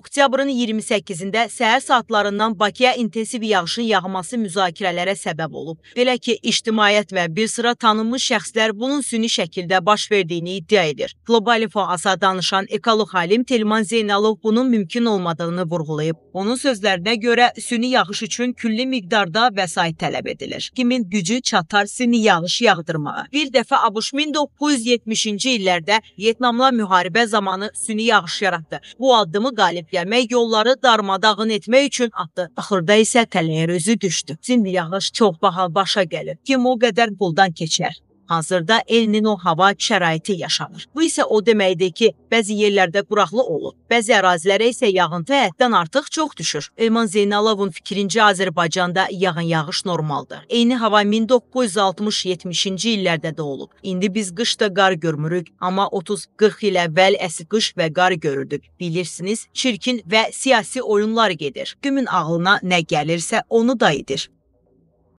oktyabrın 28-də səhər saatlarından Bakıya intensiv yağışın yağması müzakirələrə səbəb olub. Belə ki, ictimaiyyət və bir sıra tanınmış şəxslər bunun süni şəkildə baş verdiyini iddia edir. Qlobal İfo ASA danışan ekoloq alim Telman Zeynalov bunun mümkün olmadığını vurğulayıb. Onun sözlərinə görə süni yağış üçün külli miqdarda vəsait tələb edilir. Kimin gücü çatar süni yağış yağdırmağa. Bir dəfə ABŞ 1970-ci illərdə Vyetnamla müharibə zamanı süni yağış yaratdı. Bu addımı qalib Yemək yolları darmadağın etmək üçün atdı. Axırda isə tələyə özü düşdü. Şimdi yağış çox baha başa gəlir. Kim o qədər puldan keçər? hal-hazırda El-Nino hava şəraiti yaşanır. Bu isə o deməkdir ki, bəzi yerlərdə quraqlıq olur, bəzi ərazilərə isə yağıntı həddən artıq çox düşür. Elman Zeynalovun fikrincə Azərbaycanda yağın-yağış normaldır. Eyni hava 1960-70-ci illərdə də olub. İndi biz qışda qar görmürük, amma 30-40 il əvvəl əsi qış və qar görürdük. Bilirsiniz, çirkin və siyasi oyunlar gedir. Kimin ağlına nə gəlirsə onu da edir.